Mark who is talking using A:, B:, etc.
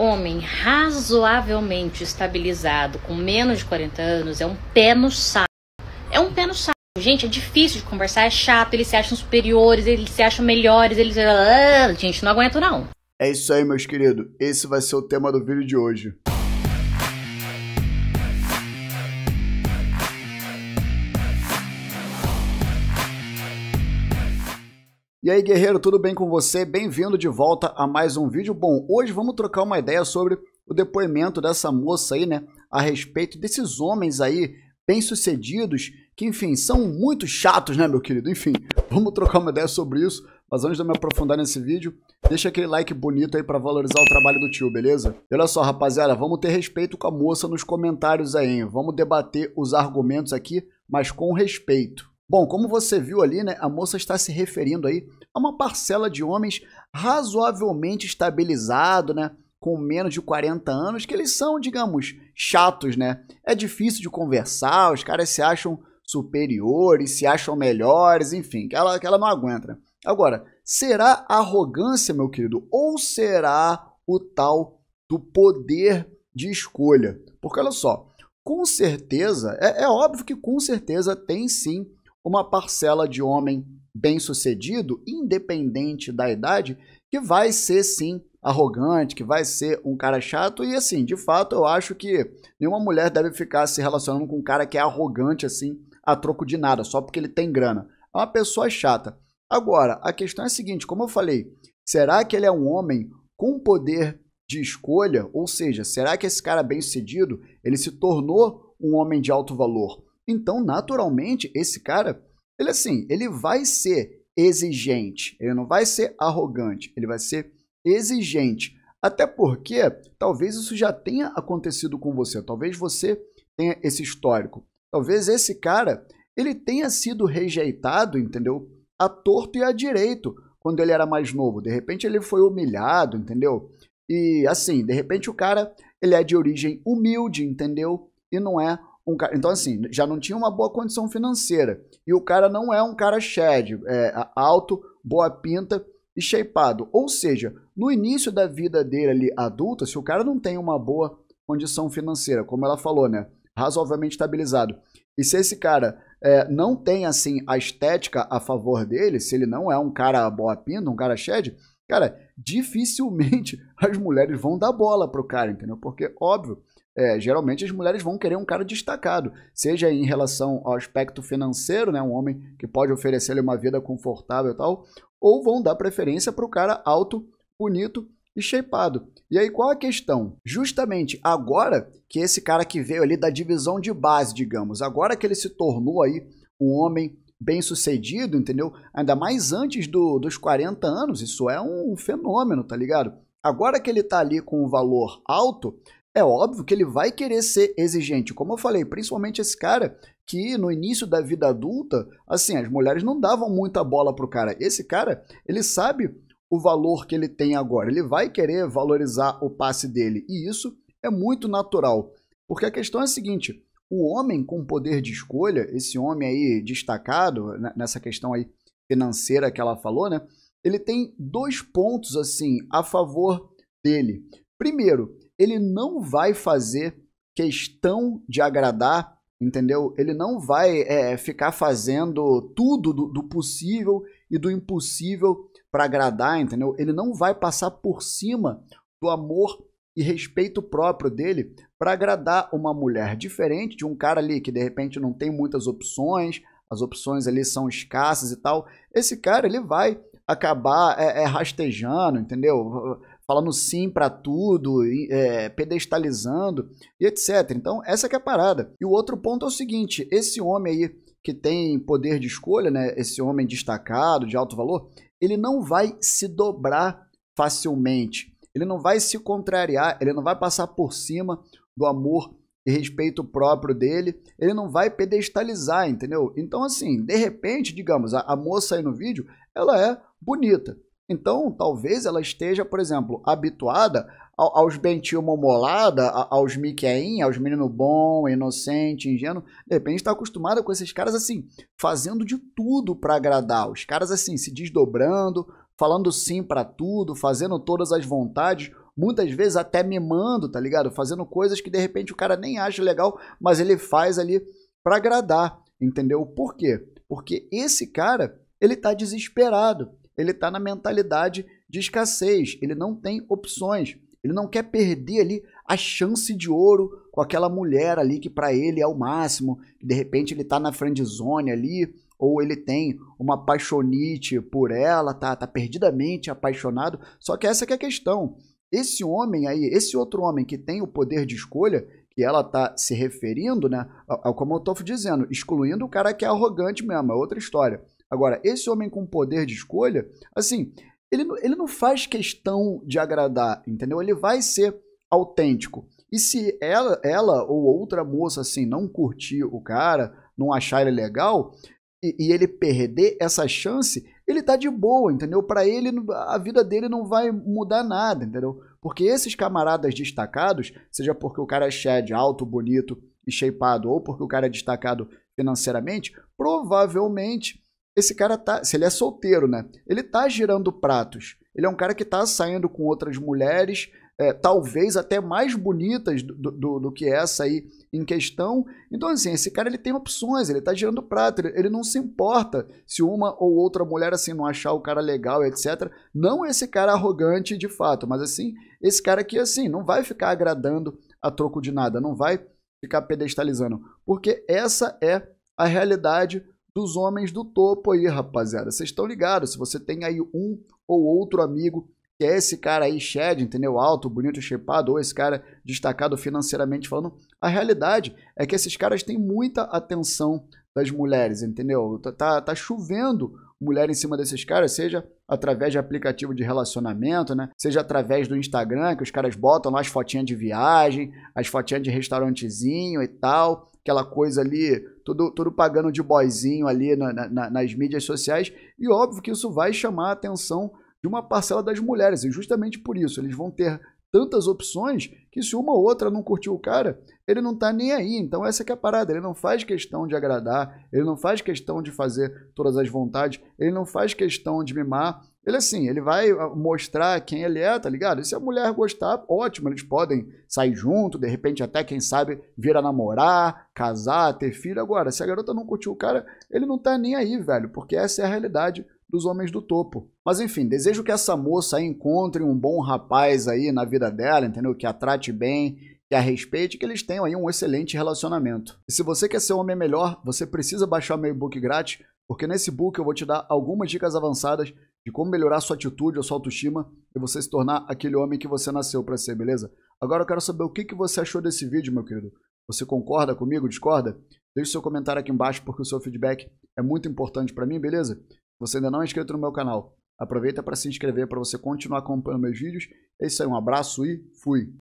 A: homem razoavelmente estabilizado, com menos de 40 anos, é um pé no saco. É um pé no saco. Gente, é difícil de conversar, é chato, eles se acham superiores, eles se acham melhores, eles. Ah, gente, não aguento não. É isso aí, meus queridos. Esse vai ser o tema do vídeo de hoje. E aí, guerreiro, tudo bem com você? Bem-vindo de volta a mais um vídeo. Bom, hoje vamos trocar uma ideia sobre o depoimento dessa moça aí, né, a respeito desses homens aí bem-sucedidos, que enfim, são muito chatos, né, meu querido? Enfim, vamos trocar uma ideia sobre isso. Mas antes de eu me aprofundar nesse vídeo, deixa aquele like bonito aí para valorizar o trabalho do tio, beleza? E olha só, rapaziada, vamos ter respeito com a moça nos comentários aí, hein? Vamos debater os argumentos aqui, mas com respeito. Bom, como você viu ali, né, a moça está se referindo aí a uma parcela de homens razoavelmente estabilizado, né? Com menos de 40 anos, que eles são, digamos, chatos, né? É difícil de conversar, os caras se acham superiores, se acham melhores, enfim, que ela, que ela não aguenta. Agora, será arrogância, meu querido, ou será o tal do poder de escolha? Porque olha só, com certeza, é, é óbvio que com certeza tem sim uma parcela de homem bem-sucedido, independente da idade, que vai ser sim arrogante, que vai ser um cara chato. E assim, de fato, eu acho que nenhuma mulher deve ficar se relacionando com um cara que é arrogante assim, a troco de nada, só porque ele tem grana. É uma pessoa chata. Agora, a questão é a seguinte, como eu falei, será que ele é um homem com poder de escolha? Ou seja, será que esse cara bem-sucedido, ele se tornou um homem de alto valor? Então, naturalmente, esse cara, ele assim, ele vai ser exigente, ele não vai ser arrogante, ele vai ser exigente. Até porque talvez isso já tenha acontecido com você, talvez você tenha esse histórico. Talvez esse cara, ele tenha sido rejeitado, entendeu? A torto e a direito, quando ele era mais novo. De repente ele foi humilhado, entendeu? E assim, de repente o cara, ele é de origem humilde, entendeu? E não é um cara, então, assim, já não tinha uma boa condição financeira. E o cara não é um cara shed, é alto, boa pinta e shapeado. Ou seja, no início da vida dele ali adulta, se o cara não tem uma boa condição financeira, como ela falou, né? Razoavelmente estabilizado. E se esse cara é, não tem, assim, a estética a favor dele, se ele não é um cara boa pinta, um cara shed, cara, dificilmente as mulheres vão dar bola pro cara, entendeu? Porque, óbvio, é, geralmente as mulheres vão querer um cara destacado, seja em relação ao aspecto financeiro, né, um homem que pode oferecer-lhe uma vida confortável e tal, ou vão dar preferência para o cara alto, bonito e shapeado. E aí qual a questão? Justamente agora que esse cara que veio ali da divisão de base, digamos, agora que ele se tornou aí um homem bem sucedido, entendeu? Ainda mais antes do, dos 40 anos, isso é um fenômeno, tá ligado? Agora que ele tá ali com um valor alto, é óbvio que ele vai querer ser exigente. Como eu falei, principalmente esse cara que no início da vida adulta, assim, as mulheres não davam muita bola pro cara. Esse cara, ele sabe o valor que ele tem agora. Ele vai querer valorizar o passe dele e isso é muito natural. Porque a questão é a seguinte, o homem com poder de escolha, esse homem aí destacado nessa questão aí financeira que ela falou, né? Ele tem dois pontos assim a favor dele. Primeiro, ele não vai fazer questão de agradar, entendeu? Ele não vai é, é ficar fazendo tudo do, do possível e do impossível para agradar, entendeu? Ele não vai passar por cima do amor e respeito próprio dele para agradar uma mulher diferente de um cara ali que de repente não tem muitas opções, as opções ali são escassas e tal. Esse cara ele vai acabar é, é rastejando, entendeu? Falando sim para tudo, é, pedestalizando e etc. Então essa é a parada. E o outro ponto é o seguinte: esse homem aí que tem poder de escolha, né? Esse homem destacado de alto valor, ele não vai se dobrar facilmente ele não vai se contrariar, ele não vai passar por cima do amor e respeito próprio dele, ele não vai pedestalizar, entendeu? Então, assim, de repente, digamos, a, a moça aí no vídeo, ela é bonita. Então, talvez ela esteja, por exemplo, habituada aos bentinho momolada, aos miqueinha, aos menino bom, inocente, ingênuo. De repente está acostumada com esses caras assim, fazendo de tudo para agradar. Os caras assim, se desdobrando, falando sim para tudo, fazendo todas as vontades, muitas vezes até mimando, tá ligado? Fazendo coisas que de repente o cara nem acha legal, mas ele faz ali para agradar, entendeu? Por quê? Porque esse cara, ele tá desesperado, ele tá na mentalidade de escassez, ele não tem opções, ele não quer perder ali a chance de ouro com aquela mulher ali que para ele é o máximo, de repente ele tá na friend zone ali, ou ele tem uma paixonite por ela, tá, tá perdidamente apaixonado. Só que essa que é a questão. Esse homem aí, esse outro homem que tem o poder de escolha, que ela tá se referindo, né? Ao, como eu tô dizendo, excluindo o cara que é arrogante mesmo, é outra história. Agora, esse homem com poder de escolha, assim, ele, ele não faz questão de agradar, entendeu? Ele vai ser autêntico. E se ela, ela ou outra moça assim não curtir o cara, não achar ele legal, e, e ele perder essa chance, ele tá de boa, entendeu? Para ele, a vida dele não vai mudar nada, entendeu? Porque esses camaradas destacados, seja porque o cara é shed, alto, bonito e shapeado, ou porque o cara é destacado financeiramente, provavelmente esse cara tá, se ele é solteiro, né? Ele tá girando pratos. Ele é um cara que tá saindo com outras mulheres, é, talvez até mais bonitas do, do, do, que essa aí em questão. Então, assim, esse cara ele tem opções, ele tá girando prato, ele, ele não se importa se uma ou outra mulher, assim, não achar o cara legal, etc. Não esse cara arrogante de fato, mas, assim, esse cara que, assim, não vai ficar agradando a troco de nada, não vai ficar pedestalizando, porque essa é a realidade dos homens do topo aí, rapaziada. Vocês estão ligados? Se você tem aí um ou outro amigo que é esse cara aí, Shed, entendeu? Alto, bonito, shapeado, ou esse cara destacado financeiramente falando. A realidade é que esses caras têm muita atenção das mulheres, entendeu? Tá, tá, tá, chovendo mulher em cima desses caras, seja através de aplicativo de relacionamento, né? Seja através do Instagram, que os caras botam lá as fotinhas de viagem, as fotinhas de restaurantezinho e tal, aquela coisa ali, tudo, tudo pagando de boizinho ali na, na, nas mídias sociais. E óbvio que isso vai chamar a atenção de uma parcela das mulheres. E justamente por isso, eles vão ter tantas opções que se uma ou outra não curtiu o cara, ele não tá nem aí. Então essa é a parada, ele não faz questão de agradar, ele não faz questão de fazer todas as vontades, ele não faz questão de mimar. Ele assim, ele vai ah, mostrar quem ele é, tá ligado? E se a mulher gostar, ótimo, eles podem sair junto, de repente até quem sabe vir a namorar, casar, ter filho agora. Se a garota não curtiu o cara, ele não tá nem aí, velho, porque essa é a realidade dos homens do topo. Mas enfim, desejo que essa moça encontre um bom rapaz aí na vida dela, entendeu? Que a trate bem, que a respeite, que eles tenham aí um excelente relacionamento. E se você quer ser um homem melhor, você precisa baixar meu e-book grátis, porque nesse book eu vou te dar algumas dicas avançadas de como melhorar sua atitude ou sua autoestima e você se tornar aquele homem que você nasceu para ser, beleza? Agora eu quero saber o que você achou desse vídeo, meu querido. Você concorda comigo? Discorda? Deixe seu comentário aqui embaixo porque o seu feedback é muito importante para mim, beleza? você ainda não é inscrito no meu canal, aproveita para se inscrever para você continuar acompanhando meus vídeos. É isso aí, um abraço e fui!